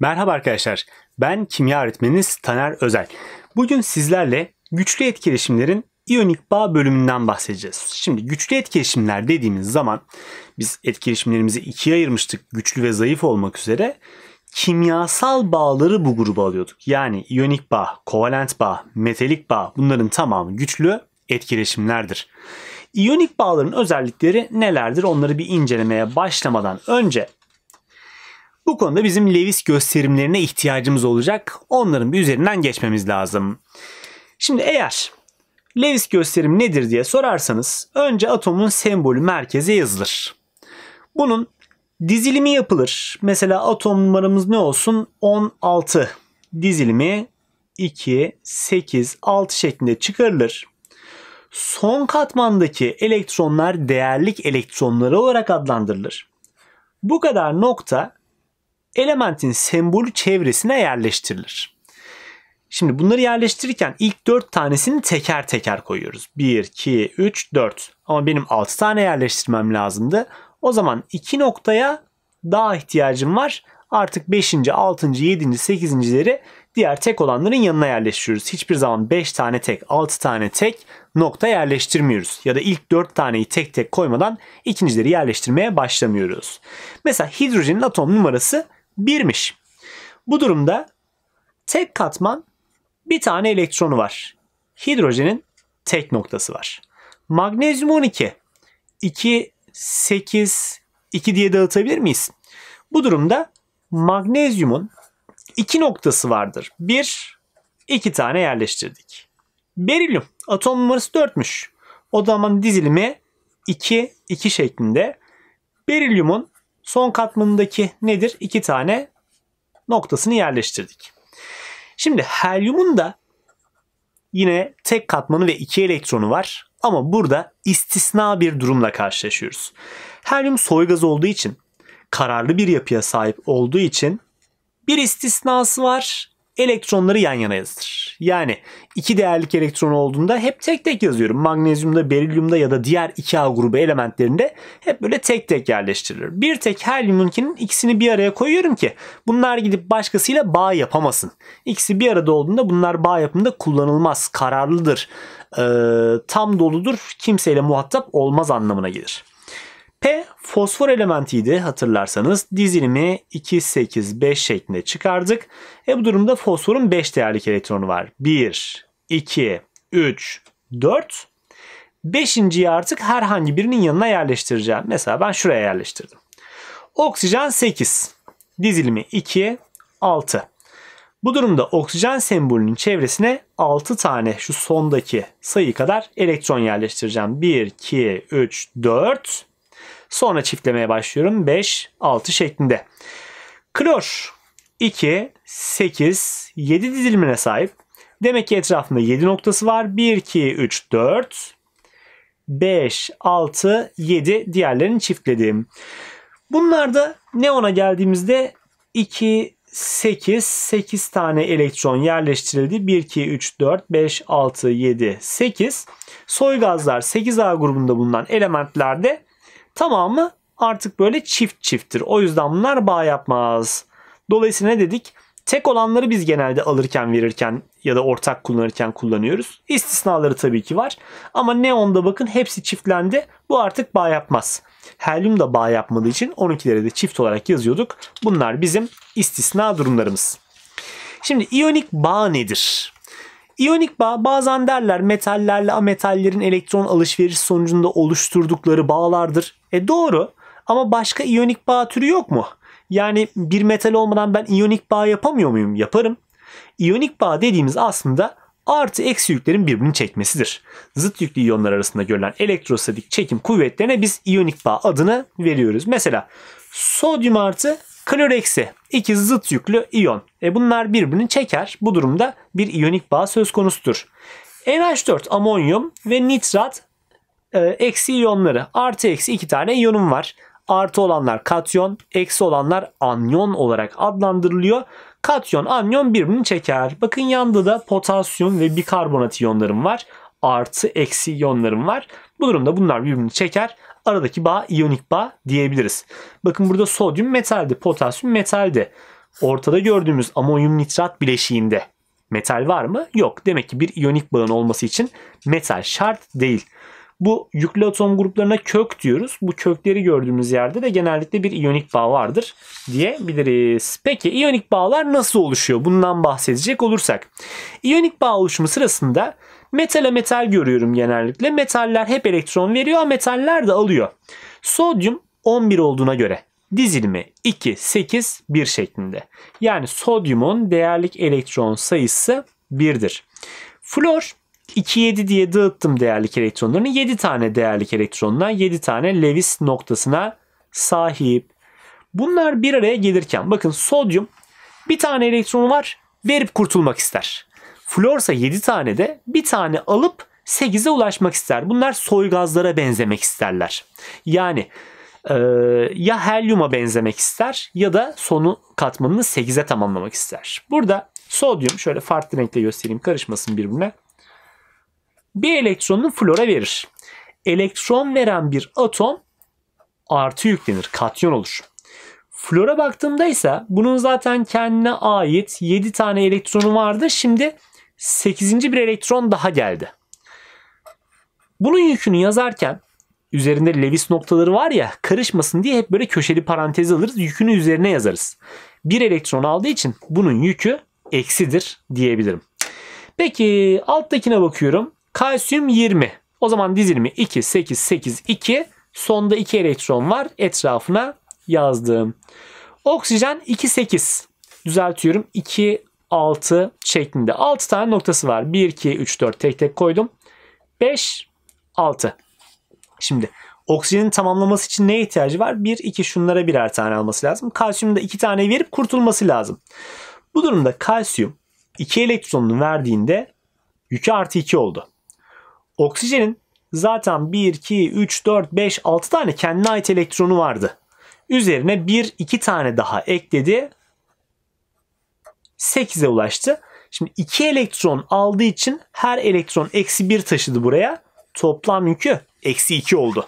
Merhaba arkadaşlar. Ben kimya öğretmeniniz Taner Özel. Bugün sizlerle güçlü etkileşimlerin iyonik bağ bölümünden bahsedeceğiz. Şimdi güçlü etkileşimler dediğimiz zaman biz etkileşimlerimizi ikiye ayırmıştık güçlü ve zayıf olmak üzere. Kimyasal bağları bu gruba alıyorduk. Yani iyonik bağ, kovalent bağ, metalik bağ bunların tamamı güçlü etkileşimlerdir. İyonik bağların özellikleri nelerdir onları bir incelemeye başlamadan önce bu konuda bizim Lewis gösterimlerine ihtiyacımız olacak. Onların bir üzerinden geçmemiz lazım. Şimdi eğer Lewis gösterim nedir diye sorarsanız önce atomun sembolü merkeze yazılır. Bunun dizilimi yapılır. Mesela atom numaramız ne olsun? 16 dizilimi 2, 8, 6 şeklinde çıkarılır. Son katmandaki elektronlar değerlik elektronları olarak adlandırılır. Bu kadar nokta elementin sembolü çevresine yerleştirilir. Şimdi bunları yerleştirirken ilk 4 tanesini teker teker koyuyoruz. 1, 2, 3, 4. Ama benim 6 tane yerleştirmem lazımdı. O zaman 2 noktaya daha ihtiyacım var. Artık 5. 6. 7. 8.leri diğer tek olanların yanına yerleştiriyoruz. Hiçbir zaman 5 tane tek, 6 tane tek nokta yerleştirmiyoruz. Ya da ilk 4 taneyi tek tek koymadan ikincileri yerleştirmeye başlamıyoruz. Mesela hidrojenin atom numarası 1'miş. Bu durumda tek katman bir tane elektronu var. Hidrojenin tek noktası var. Magnezyum 12. 2, 8, 2 diye dağıtabilir miyiz? Bu durumda magnezyumun iki noktası vardır. Bir, iki tane yerleştirdik. Berilyum atom numarası 4'müş. O zaman dizilimi 2, 2 şeklinde. Berilyumun son katmanındaki nedir? İki tane noktasını yerleştirdik. Şimdi helyumun da yine tek katmanı ve iki elektronu var. Ama burada istisna bir durumla karşılaşıyoruz. Helyum gaz olduğu için, kararlı bir yapıya sahip olduğu için bir istisnası var elektronları yan yana yazılır. Yani iki değerlik elektron olduğunda hep tek tek yazıyorum. Magnezyumda, berilyumda ya da diğer 2A grubu elementlerinde hep böyle tek tek yerleştirilir. Bir tek helyumunkinin ikisini bir araya koyuyorum ki bunlar gidip başkasıyla bağ yapamasın. İkisi bir arada olduğunda bunlar bağ yapımında kullanılmaz, kararlıdır, ee, tam doludur, kimseyle muhatap olmaz anlamına gelir fosfor elementiydi hatırlarsanız. Dizilimi 2, 8, 5 şeklinde çıkardık. E bu durumda fosforun 5 değerlik elektronu var. 1, 2, 3, 4. Beşinciyi artık herhangi birinin yanına yerleştireceğim. Mesela ben şuraya yerleştirdim. Oksijen 8. Dizilimi 2, 6. Bu durumda oksijen sembolünün çevresine 6 tane şu sondaki sayı kadar elektron yerleştireceğim. 1, 2, 3, 4. Sonra çiftlemeye başlıyorum 5, 6 şeklinde. Klor 2, 8, 7 dizilimine sahip. Demek ki etrafında 7 noktası var. 1, 2, 3, 4, 5, 6, 7 diğerlerini çiftledim. Bunlarda neona geldiğimizde 2, 8, 8 tane elektron yerleştirildi. 1, 2, 3, 4, 5, 6, 7, 8. Soy gazlar 8A grubunda bulunan elementlerde Tamamı artık böyle çift çifttir. O yüzden bunlar bağ yapmaz. Dolayısıyla ne dedik? Tek olanları biz genelde alırken verirken ya da ortak kullanırken kullanıyoruz. İstisnaları tabii ki var. Ama neonda bakın hepsi çiftlendi. Bu artık bağ yapmaz. Helyum da bağ yapmadığı için 12'lere de çift olarak yazıyorduk. Bunlar bizim istisna durumlarımız. Şimdi iyonik bağ nedir? İyonik bağ bazen derler metallerle ametallerin elektron alışveriş sonucunda oluşturdukları bağlardır. E doğru ama başka iyonik bağ türü yok mu? Yani bir metal olmadan ben iyonik bağ yapamıyor muyum? Yaparım. İyonik bağ dediğimiz aslında artı eksi yüklerin birbirini çekmesidir. Zıt yüklü iyonlar arasında görülen elektrostatik çekim kuvvetlerine biz iyonik bağ adını veriyoruz. Mesela sodyum artı Klor eksi iki zıt yüklü iyon. E bunlar birbirini çeker. Bu durumda bir iyonik bağ söz konusudur. NH4 amonyum ve nitrat e, eksi iyonları. Artı eksi iki tane iyonum var. Artı olanlar katyon, eksi olanlar anyon olarak adlandırılıyor. Katyon, anyon birbirini çeker. Bakın yanda da potasyum ve bikarbonat iyonlarım var. Artı eksi iyonlarım var. Bu durumda bunlar birbirini çeker. Aradaki bağ iyonik bağ diyebiliriz. Bakın burada sodyum metaldi, potasyum metaldi. Ortada gördüğümüz amonyum nitrat bileşiğinde metal var mı? Yok. Demek ki bir iyonik bağın olması için metal şart değil. Bu yüklü atom gruplarına kök diyoruz. Bu kökleri gördüğümüz yerde de genellikle bir iyonik bağ vardır diyebiliriz. Peki iyonik bağlar nasıl oluşuyor? Bundan bahsedecek olursak. İyonik bağ oluşumu sırasında Metale metal görüyorum genellikle. Metaller hep elektron veriyor, metaller de alıyor. Sodyum 11 olduğuna göre dizilimi 2, 8, 1 şeklinde. Yani sodyumun değerlik elektron sayısı 1'dir. Flor 2, 7 diye dağıttım değerlik elektronlarını. 7 tane değerlik elektronla 7 tane Lewis noktasına sahip. Bunlar bir araya gelirken bakın sodyum bir tane elektronu var verip kurtulmak ister. Florsa 7 tane de bir tane alıp 8'e ulaşmak ister. Bunlar soygazlara benzemek isterler. Yani e, ya helyuma benzemek ister ya da sonu katmanını 8'e tamamlamak ister. Burada sodyum şöyle farklı renkle göstereyim karışmasın birbirine. Bir elektronunu flora verir. Elektron veren bir atom artı yüklenir. Katyon olur. Flora baktığımda ise bunun zaten kendine ait 7 tane elektronu vardı. Şimdi 8. bir elektron daha geldi. Bunun yükünü yazarken üzerinde Lewis noktaları var ya karışmasın diye hep böyle köşeli parantez alırız. Yükünü üzerine yazarız. Bir elektron aldığı için bunun yükü eksidir diyebilirim. Peki alttakine bakıyorum. Kalsiyum 20. O zaman dizilimi 2, 8, 8, 2. Sonda 2 elektron var. Etrafına yazdım. Oksijen 2, 8. Düzeltiyorum. 2 6 şeklinde. 6 tane noktası var. 1, 2, 3, 4 tek tek koydum. 5, 6. Şimdi oksijenin tamamlaması için ne ihtiyacı var? 1, 2 şunlara birer tane alması lazım. Kalsiyumu da 2 tane verip kurtulması lazım. Bu durumda kalsiyum 2 elektronunu verdiğinde yükü artı 2 oldu. Oksijenin zaten 1, 2, 3, 4, 5, 6 tane kendine ait elektronu vardı. Üzerine 1, 2 tane daha ekledi. 8'e ulaştı. Şimdi 2 elektron aldığı için her elektron eksi 1 taşıdı buraya. Toplam yükü eksi 2 oldu.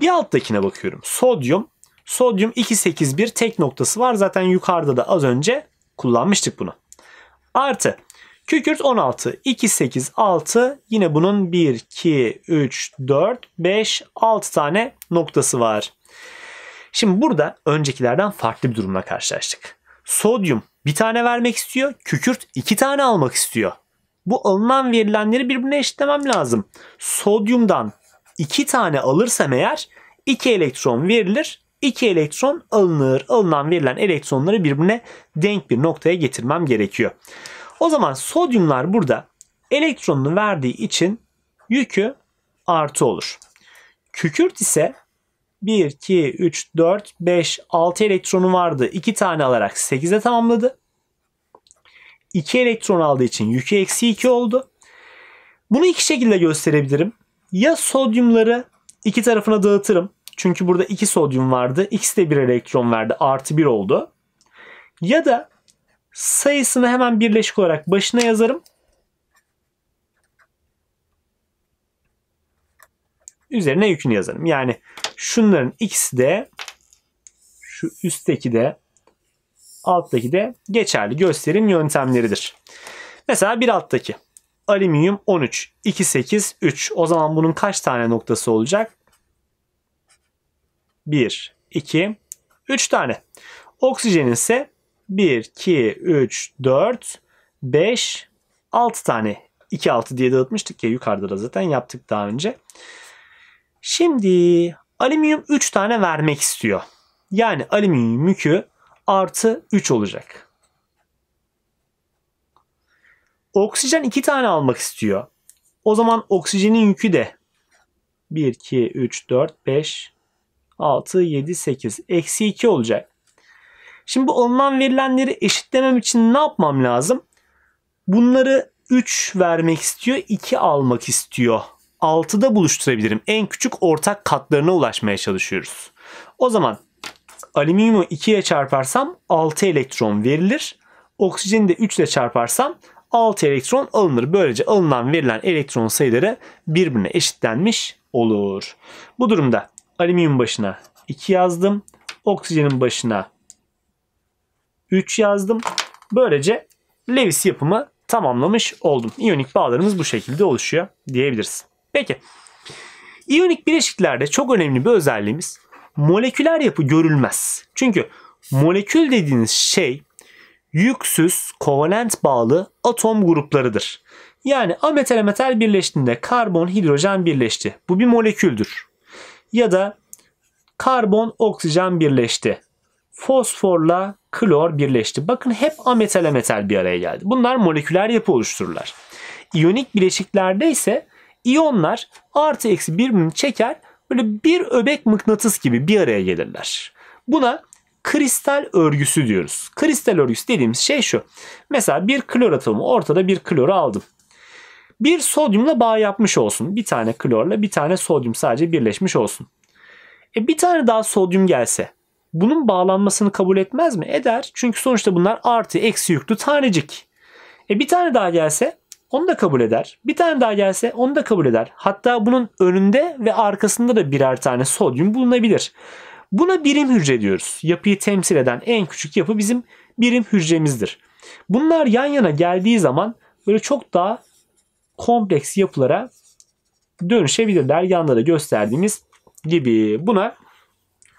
Bir alttakine bakıyorum. Sodyum. Sodyum 281 tek noktası var. Zaten yukarıda da az önce kullanmıştık bunu. Artı kükürt 16. 2, 8, 6. Yine bunun 1, 2, 3, 4, 5, 6 tane noktası var. Şimdi burada öncekilerden farklı bir durumla karşılaştık. Sodyum bir tane vermek istiyor. Kükürt iki tane almak istiyor. Bu alınan verilenleri birbirine eşitlemem lazım. Sodyumdan iki tane alırsam eğer iki elektron verilir. 2 elektron alınır. Alınan verilen elektronları birbirine denk bir noktaya getirmem gerekiyor. O zaman sodyumlar burada elektronunu verdiği için yükü artı olur. Kükürt ise 1, 2, 3, 4, 5, 6 elektronu vardı. 2 tane alarak 8'e tamamladı. 2 elektron aldığı için yükü eksi 2 oldu. Bunu iki şekilde gösterebilirim. Ya sodyumları iki tarafına dağıtırım. Çünkü burada 2 sodyum vardı. İkisi de 1 elektron verdi. Artı 1 oldu. Ya da sayısını hemen birleşik olarak başına yazarım. üzerine yükünü yazarım. Yani şunların ikisi de şu üstteki de alttaki de geçerli gösterim yöntemleridir. Mesela bir alttaki alüminyum 13, 2, 8, 3. O zaman bunun kaç tane noktası olacak? 1, 2, 3 tane. Oksijenin ise 1, 2, 3, 4, 5, 6 tane. 2, 6 diye dağıtmıştık ya yukarıda da zaten yaptık daha önce. Şimdi alüminyum 3 tane vermek istiyor. Yani alüminyum yükü artı 3 olacak. Oksijen 2 tane almak istiyor. O zaman oksijenin yükü de 1, 2, 3, 4, 5, 6, 7, 8. Eksi 2 olacak. Şimdi bu alınan verilenleri eşitlemem için ne yapmam lazım? Bunları 3 vermek istiyor, 2 almak istiyor 6'da buluşturabilirim. En küçük ortak katlarına ulaşmaya çalışıyoruz. O zaman alüminyumu ile çarparsam 6 elektron verilir. Oksijeni de 3 ile çarparsam 6 elektron alınır. Böylece alınan verilen elektron sayıları birbirine eşitlenmiş olur. Bu durumda alüminyum başına 2 yazdım. Oksijenin başına 3 yazdım. Böylece Lewis yapımı tamamlamış oldum. İyonik bağlarımız bu şekilde oluşuyor diyebiliriz. Peki. İyonik bileşiklerde çok önemli bir özelliğimiz moleküler yapı görülmez. Çünkü molekül dediğiniz şey yüksüz, kovalent bağlı atom gruplarıdır. Yani ametal metal birleştiğinde karbon, hidrojen birleşti. Bu bir moleküldür. Ya da karbon, oksijen birleşti. Fosforla klor birleşti. Bakın hep ametal metal bir araya geldi. Bunlar moleküler yapı oluştururlar. İyonik bileşiklerde ise İyonlar artı eksi birbirini çeker böyle bir öbek mıknatıs gibi bir araya gelirler. Buna kristal örgüsü diyoruz. Kristal örgüsü dediğimiz şey şu. Mesela bir klor atomu ortada bir kloru aldım. Bir sodyumla bağ yapmış olsun. Bir tane klorla bir tane sodyum sadece birleşmiş olsun. E bir tane daha sodyum gelse bunun bağlanmasını kabul etmez mi? Eder. Çünkü sonuçta bunlar artı eksi yüklü tanecik. E bir tane daha gelse onu da kabul eder. Bir tane daha gelse onu da kabul eder. Hatta bunun önünde ve arkasında da birer tane sodyum bulunabilir. Buna birim hücre diyoruz. Yapıyı temsil eden en küçük yapı bizim birim hücremizdir. Bunlar yan yana geldiği zaman böyle çok daha kompleks yapılara dönüşebilirler. Yanda da gösterdiğimiz gibi buna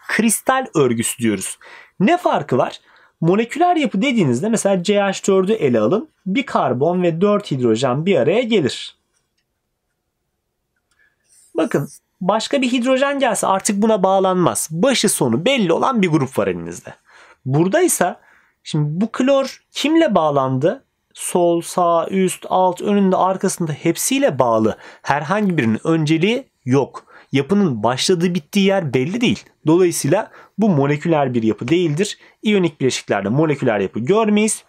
kristal örgüsü diyoruz. Ne farkı var? Moleküler yapı dediğinizde mesela CH4'ü ele alın. Bir karbon ve 4 hidrojen bir araya gelir. Bakın başka bir hidrojen gelse artık buna bağlanmaz. Başı sonu belli olan bir grup var elinizde. Buradaysa şimdi bu klor kimle bağlandı? Sol, sağ, üst, alt, önünde, arkasında hepsiyle bağlı. Herhangi birinin önceliği yok yapının başladığı bittiği yer belli değil. Dolayısıyla bu moleküler bir yapı değildir. İyonik bileşiklerde moleküler yapı görmeyiz.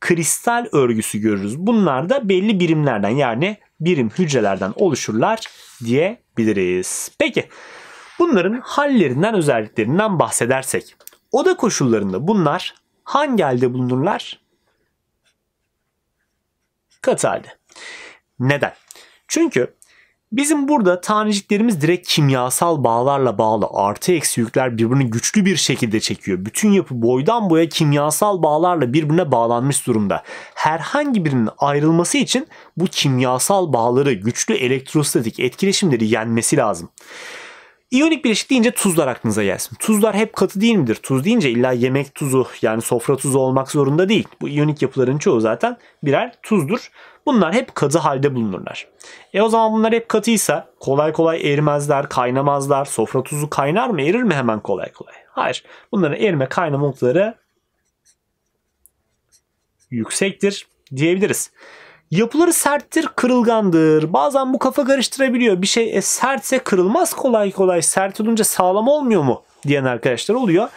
Kristal örgüsü görürüz. Bunlar da belli birimlerden yani birim hücrelerden oluşurlar diyebiliriz. Peki bunların hallerinden özelliklerinden bahsedersek oda koşullarında bunlar hangi halde bulunurlar? Katı halde. Neden? Çünkü Bizim burada taneciklerimiz direkt kimyasal bağlarla bağlı. Artı eksi yükler birbirini güçlü bir şekilde çekiyor. Bütün yapı boydan boya kimyasal bağlarla birbirine bağlanmış durumda. Herhangi birinin ayrılması için bu kimyasal bağları güçlü elektrostatik etkileşimleri yenmesi lazım. İyonik bileşik deyince tuzlar aklınıza gelsin. Tuzlar hep katı değil midir? Tuz deyince illa yemek tuzu yani sofra tuzu olmak zorunda değil. Bu iyonik yapıların çoğu zaten birer tuzdur. Bunlar hep katı halde bulunurlar. E o zaman bunlar hep katıysa kolay kolay erimezler, kaynamazlar. Sofra tuzu kaynar mı, erir mi hemen kolay kolay? Hayır. Bunların erime kaynama noktaları yüksektir diyebiliriz. Yapıları serttir, kırılgandır. Bazen bu kafa karıştırabiliyor. Bir şey e, sertse kırılmaz kolay kolay. Sert olunca sağlam olmuyor mu diyen arkadaşlar oluyor.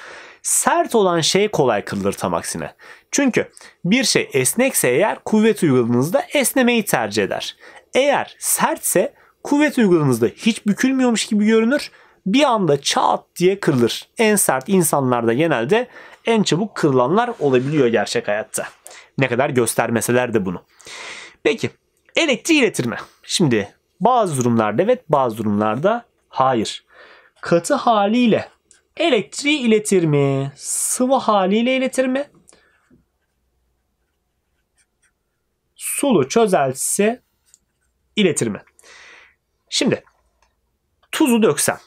Sert olan şey kolay kırılır tam aksine. Çünkü bir şey esnekse eğer kuvvet uyguladığınızda esnemeyi tercih eder. Eğer sertse kuvvet uyguladığınızda hiç bükülmüyormuş gibi görünür. Bir anda çat diye kırılır. En sert insanlarda genelde en çabuk kırılanlar olabiliyor gerçek hayatta. Ne kadar göstermeseler de bunu. Peki elektriği iletirme. Şimdi bazı durumlarda evet bazı durumlarda hayır. Katı haliyle elektriği iletir mi? Sıvı haliyle iletir mi? Sulu çözeltisi iletir mi? Şimdi tuzu döksem,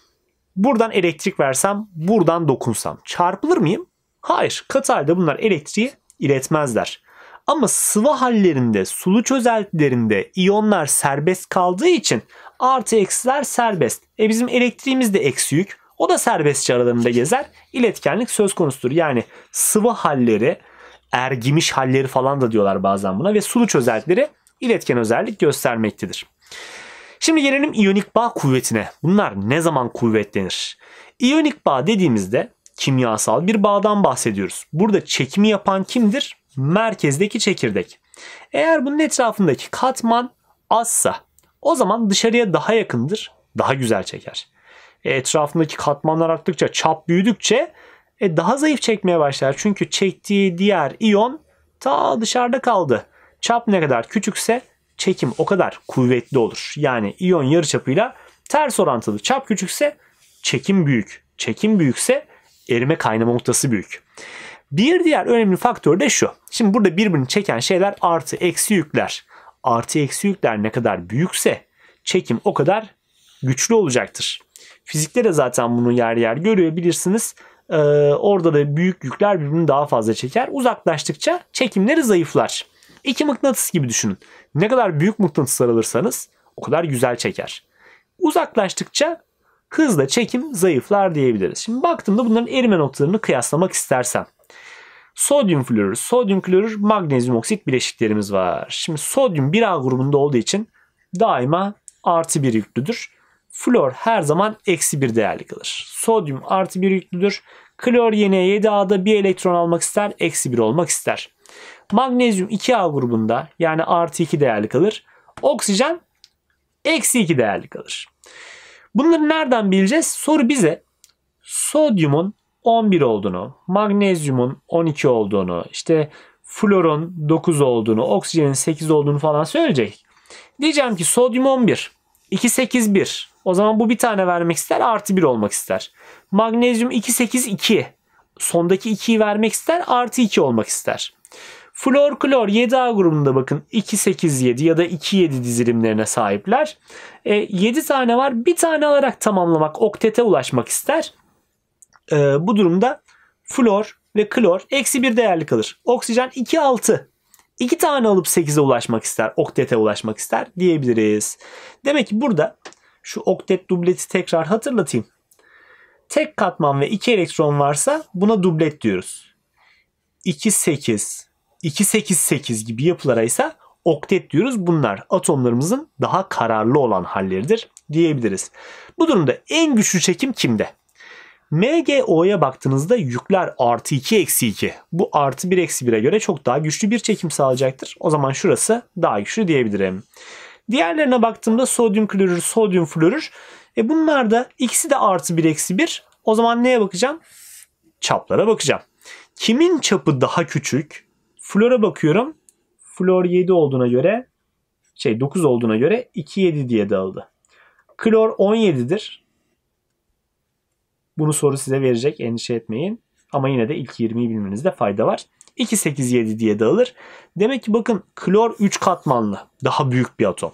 buradan elektrik versem, buradan dokunsam çarpılır mıyım? Hayır. Katı halde bunlar elektriği iletmezler. Ama sıvı hallerinde, sulu çözeltilerinde iyonlar serbest kaldığı için artı eksiler serbest. E bizim elektriğimiz de eksi yük. O da serbestçe aralarında gezer. İletkenlik söz konusudur. Yani sıvı halleri, ergimiş halleri falan da diyorlar bazen buna ve sulu çözeltileri iletken özellik göstermektedir. Şimdi gelelim iyonik bağ kuvvetine. Bunlar ne zaman kuvvetlenir? İyonik bağ dediğimizde kimyasal bir bağdan bahsediyoruz. Burada çekimi yapan kimdir? merkezdeki çekirdek. Eğer bunun etrafındaki katman azsa o zaman dışarıya daha yakındır, daha güzel çeker. E, etrafındaki katmanlar arttıkça, çap büyüdükçe e, daha zayıf çekmeye başlar. Çünkü çektiği diğer iyon ta dışarıda kaldı. Çap ne kadar küçükse çekim o kadar kuvvetli olur. Yani iyon yarıçapıyla ters orantılı. Çap küçükse çekim büyük. Çekim büyükse erime kaynama noktası büyük. Bir diğer önemli faktör de şu. Şimdi burada birbirini çeken şeyler artı eksi yükler. Artı eksi yükler ne kadar büyükse çekim o kadar güçlü olacaktır. Fizikte de zaten bunu yer yer görüyorbilirsiniz. Ee, orada da büyük yükler birbirini daha fazla çeker. Uzaklaştıkça çekimleri zayıflar. İki mıknatıs gibi düşünün. Ne kadar büyük mıknatıslar alırsanız o kadar güzel çeker. Uzaklaştıkça hızla çekim zayıflar diyebiliriz. Şimdi baktığımda bunların erime noktalarını kıyaslamak istersen. Sodyum florür, sodyum klorür, magnezyum oksit bileşiklerimiz var. Şimdi sodyum bir a grubunda olduğu için daima artı bir yüklüdür. Flor her zaman eksi bir değerli kalır. Sodyum artı bir yüklüdür. Klor yine 7A'da bir elektron almak ister, eksi bir olmak ister. Magnezyum 2A grubunda yani artı 2 değerli kalır. Oksijen eksi 2 değerli kalır. Bunları nereden bileceğiz? Soru bize sodyumun 11 olduğunu, magnezyumun 12 olduğunu, işte florun 9 olduğunu, oksijenin 8 olduğunu falan söyleyecek. Diyeceğim ki sodyum 11, 2 8 1. O zaman bu bir tane vermek ister, artı 1 olmak ister. Magnezyum 2 8 2. Sondaki 2'yi vermek ister, artı 2 olmak ister. Flor klor 7A grubunda bakın 2-8-7 ya da 2-7 dizilimlerine sahipler. E, 7 tane var. Bir tane alarak tamamlamak, oktete ulaşmak ister e, bu durumda flor ve klor eksi bir değerli kalır. Oksijen 2 6. 2 tane alıp 8'e ulaşmak ister. Oktete ulaşmak ister diyebiliriz. Demek ki burada şu oktet dubleti tekrar hatırlatayım. Tek katman ve 2 elektron varsa buna dublet diyoruz. 2 8 2 8 8 gibi yapılara ise oktet diyoruz. Bunlar atomlarımızın daha kararlı olan halleridir diyebiliriz. Bu durumda en güçlü çekim kimde? MGO'ya baktığınızda yükler artı 2 eksi 2. Bu artı 1 eksi 1'e göre çok daha güçlü bir çekim sağlayacaktır. O zaman şurası daha güçlü diyebilirim. Diğerlerine baktığımda sodyum klorür, sodyum florür. E bunlar da ikisi de artı 1 eksi 1. O zaman neye bakacağım? Çaplara bakacağım. Kimin çapı daha küçük? Flora bakıyorum. Flor 7 olduğuna göre şey 9 olduğuna göre 2 7 diye dağıldı. Klor 17'dir. Bunu soru size verecek endişe etmeyin. Ama yine de ilk 20'yi bilmenizde fayda var. 2, 8, 7 diye dağılır. Demek ki bakın klor 3 katmanlı daha büyük bir atom.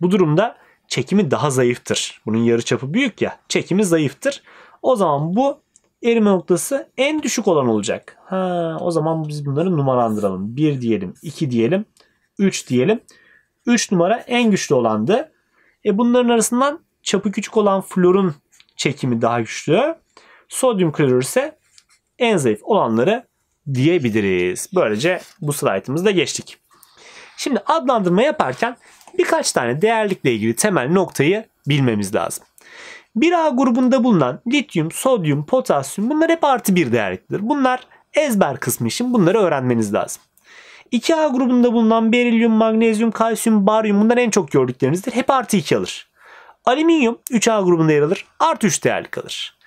Bu durumda çekimi daha zayıftır. Bunun yarı çapı büyük ya çekimi zayıftır. O zaman bu erime noktası en düşük olan olacak. Ha, o zaman biz bunları numaralandıralım. 1 diyelim, 2 diyelim, 3 diyelim. 3 numara en güçlü olandı. E bunların arasından çapı küçük olan florun çekimi daha güçlü. Sodyum klorür ise en zayıf olanları diyebiliriz. Böylece bu slaytımızda geçtik. Şimdi adlandırma yaparken birkaç tane değerlikle ilgili temel noktayı bilmemiz lazım. 1A grubunda bulunan lityum, sodyum, potasyum bunlar hep artı bir değerliktir. Bunlar ezber kısmı için bunları öğrenmeniz lazım. 2A grubunda bulunan berilyum, magnezyum, kalsiyum, baryum bunlar en çok gördüklerinizdir. Hep artı 2 alır. Alüminyum 3A grubunda yer alır. Artı 3 değerli kalır.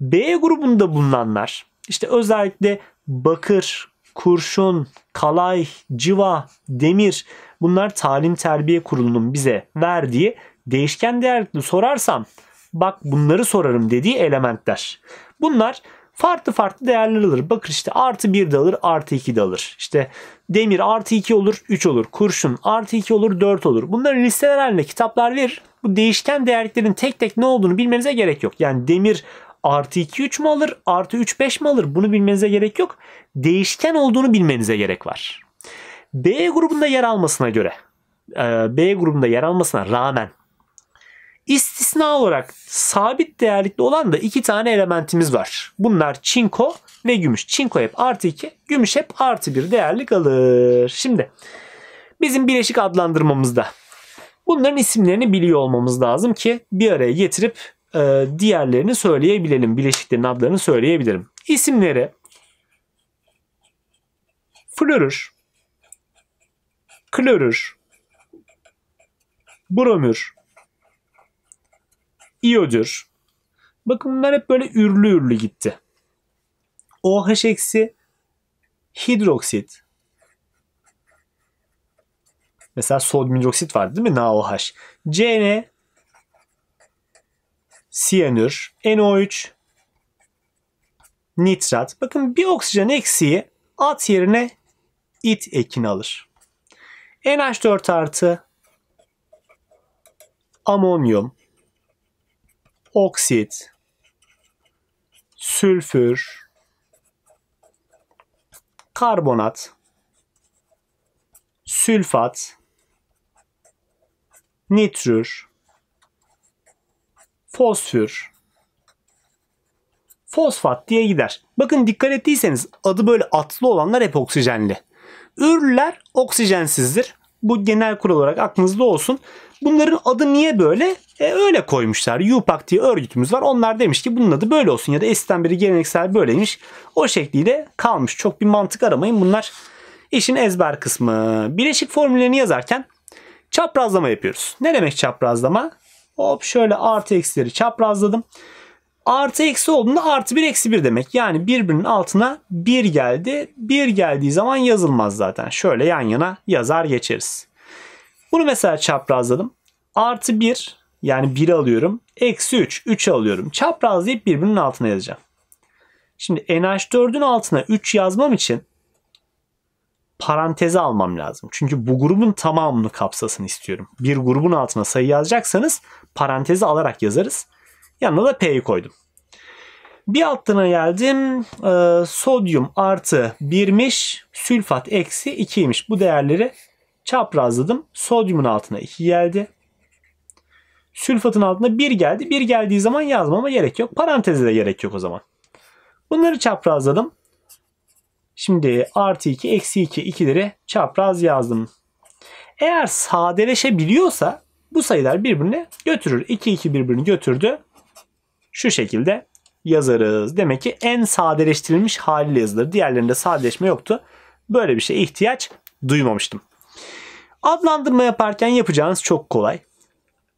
B grubunda bulunanlar işte özellikle bakır, kurşun, kalay, civa, demir bunlar talim terbiye kurulunun bize verdiği değişken değerli sorarsam bak bunları sorarım dediği elementler. Bunlar farklı farklı değerler alır. Bakır işte artı 1 de alır, artı 2 de alır. İşte demir artı 2 olur, 3 olur. Kurşun artı 2 olur, 4 olur. Bunların listeler halinde kitaplar verir. Bu değişken değerliklerin tek tek ne olduğunu bilmenize gerek yok. Yani demir artı 2 3 mü alır, artı 3 5 mi alır? Bunu bilmenize gerek yok. Değişken olduğunu bilmenize gerek var. B grubunda yer almasına göre, e, B grubunda yer almasına rağmen İstisna olarak sabit değerlikli olan da iki tane elementimiz var. Bunlar çinko ve gümüş. Çinko hep artı 2, gümüş hep artı 1 değerlik alır. Şimdi bizim bileşik adlandırmamızda bunların isimlerini biliyor olmamız lazım ki bir araya getirip e, diğerlerini söyleyebilelim. Bileşiklerin adlarını söyleyebilirim. İsimleri florür, klorür, bromür, İyodür. Bakın bunlar hep böyle ürlü ürlü gitti. OH eksi hidroksit. Mesela sodyum hidroksit vardı değil mi? NaOH. CN siyanür, NO3 nitrat. Bakın bir oksijen eksiği at yerine it ekini alır. NH4 artı amonyum oksit, sülfür, karbonat, sülfat, nitrür, fosfür, fosfat diye gider. Bakın dikkat ettiyseniz adı böyle atlı olanlar hep oksijenli. Ürler oksijensizdir. Bu genel kural olarak aklınızda olsun. Bunların adı niye böyle? E, öyle koymuşlar. UPAC diye örgütümüz var. Onlar demiş ki bunun adı böyle olsun ya da eskiden beri geleneksel böyleymiş. O şekliyle kalmış. Çok bir mantık aramayın. Bunlar işin ezber kısmı. Bileşik formüllerini yazarken çaprazlama yapıyoruz. Ne demek çaprazlama? Hop şöyle artı eksileri çaprazladım. Artı eksi olduğunda artı bir eksi bir demek. Yani birbirinin altına bir geldi. bir geldiği zaman yazılmaz zaten. Şöyle yan yana yazar geçeriz. Bunu mesela çaprazladım. Artı bir, yani bir alıyorum. Eksi üç, üç alıyorum. Çaprazlayıp birbirinin altına yazacağım. Şimdi NH4'ün altına 3 yazmam için paranteze almam lazım. Çünkü bu grubun tamamını kapsasını istiyorum. Bir grubun altına sayı yazacaksanız parantezi alarak yazarız. Yanına da P'yi koydum. Bir altına geldim. Ee, sodyum artı 1'miş. Sülfat eksi 2'ymiş. Bu değerleri çaprazladım. Sodyumun altına 2 geldi. Sülfatın altına 1 geldi. 1 geldiği zaman yazmama gerek yok. Paranteze de gerek yok o zaman. Bunları çaprazladım. Şimdi artı 2, eksi 2, 2'leri çapraz yazdım. Eğer sadeleşebiliyorsa bu sayılar birbirine götürür. 2, 2 birbirini götürdü şu şekilde yazarız. Demek ki en sadeleştirilmiş haliyle yazılır. Diğerlerinde sadeleşme yoktu. Böyle bir şeye ihtiyaç duymamıştım. Adlandırma yaparken yapacağınız çok kolay.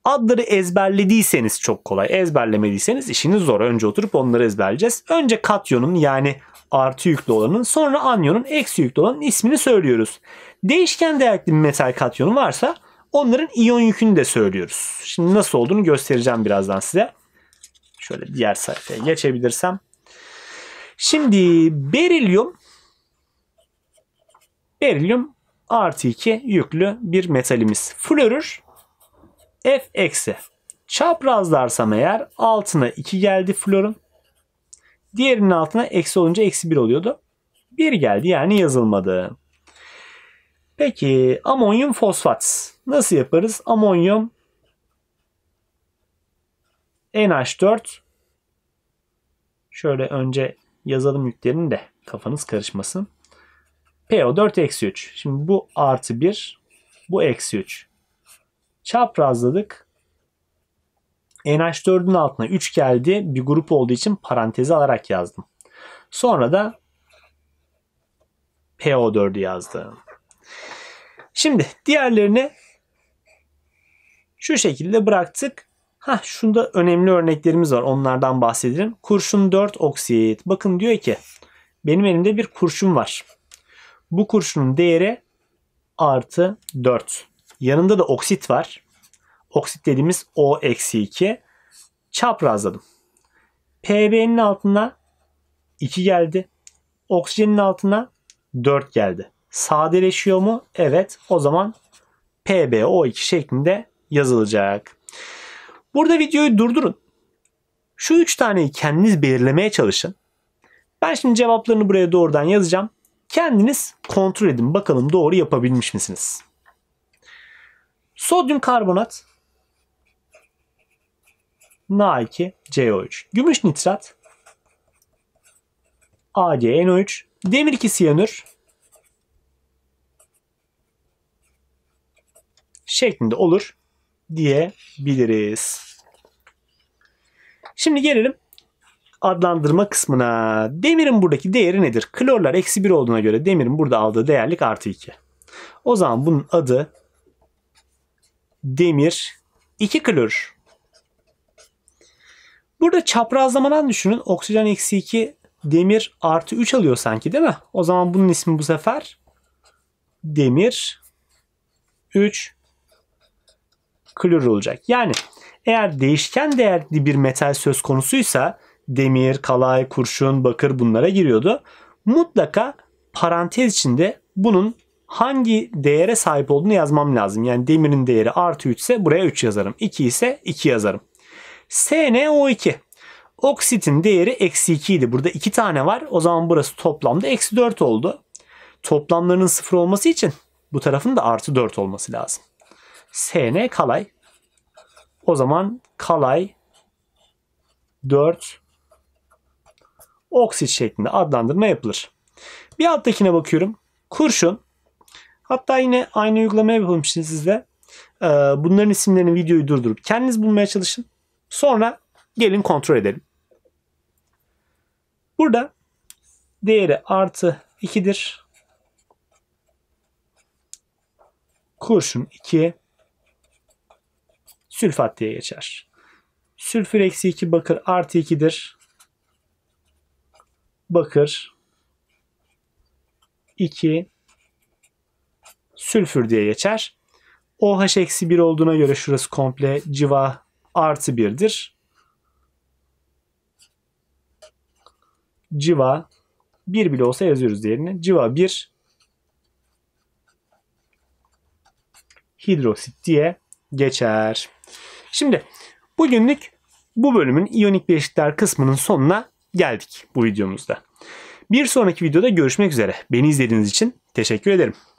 Adları ezberlediyseniz çok kolay. Ezberlemediyseniz işiniz zor. Önce oturup onları ezberleyeceğiz. Önce katyonun yani artı yüklü olanın sonra anyonun eksi yüklü olanın ismini söylüyoruz. Değişken değerli metal katyonu varsa onların iyon yükünü de söylüyoruz. Şimdi nasıl olduğunu göstereceğim birazdan size. Şöyle diğer sayfaya geçebilirsem. Şimdi berilyum berilyum artı 2 yüklü bir metalimiz. Florür F eksi. Çaprazlarsam eğer altına 2 geldi florun. Diğerinin altına eksi olunca eksi 1 oluyordu. 1 geldi yani yazılmadı. Peki amonyum fosfat. Nasıl yaparız? Amonyum NH4 şöyle önce yazalım yüklerini de kafanız karışmasın. PO4 eksi 3. Şimdi bu artı 1 bu eksi 3. Çaprazladık. NH4'ün altına 3 geldi. Bir grup olduğu için parantezi alarak yazdım. Sonra da PO4'ü yazdım. Şimdi diğerlerini şu şekilde bıraktık. Ha şunda önemli örneklerimiz var. Onlardan bahsedelim. Kurşun 4 oksit. Bakın diyor ki benim elimde bir kurşun var. Bu kurşunun değeri artı 4. Yanında da oksit var. Oksit dediğimiz O eksi 2. Çaprazladım. PB'nin altına 2 geldi. Oksijenin altına 4 geldi. Sadeleşiyor mu? Evet. O zaman PBO2 şeklinde yazılacak. Burada videoyu durdurun. Şu üç taneyi kendiniz belirlemeye çalışın. Ben şimdi cevaplarını buraya doğrudan yazacağım. Kendiniz kontrol edin bakalım doğru yapabilmiş misiniz? Sodyum karbonat Na2CO3 Gümüş nitrat AgNO3 Demir 2 siyanür şeklinde olur diyebiliriz. Şimdi gelelim adlandırma kısmına. Demirin buradaki değeri nedir? Klorlar eksi 1 olduğuna göre demirin burada aldığı değerlik artı 2. O zaman bunun adı demir 2 klor. Burada çaprazlamadan düşünün. Oksijen eksi 2 demir artı 3 alıyor sanki değil mi? O zaman bunun ismi bu sefer demir 3 klorür olacak. Yani eğer değişken değerli bir metal söz konusuysa demir, kalay, kurşun, bakır bunlara giriyordu. Mutlaka parantez içinde bunun hangi değere sahip olduğunu yazmam lazım. Yani demirin değeri artı 3 ise buraya 3 yazarım. 2 ise 2 yazarım. SNO2. Oksitin değeri eksi 2 idi. Burada 2 tane var. O zaman burası toplamda eksi 4 oldu. Toplamlarının 0 olması için bu tarafın da artı 4 olması lazım. SN Kalay. O zaman Kalay 4 oksit şeklinde adlandırma yapılır. Bir alttakine bakıyorum. Kurşun. Hatta yine aynı uygulama yapalım şimdi sizde. Ee, bunların isimlerini videoyu durdurup kendiniz bulmaya çalışın. Sonra gelin kontrol edelim. Burada değeri artı 2'dir. Kurşun 2 sülfat diye geçer. Sülfür eksi 2 bakır artı 2'dir. Bakır 2 sülfür diye geçer. OH eksi 1 olduğuna göre şurası komple civa artı 1'dir. Civa 1 bile olsa yazıyoruz diğerini. Civa 1 hidrosit diye geçer. Şimdi bugünlük bu bölümün iyonik bileşikler kısmının sonuna geldik bu videomuzda. Bir sonraki videoda görüşmek üzere. Beni izlediğiniz için teşekkür ederim.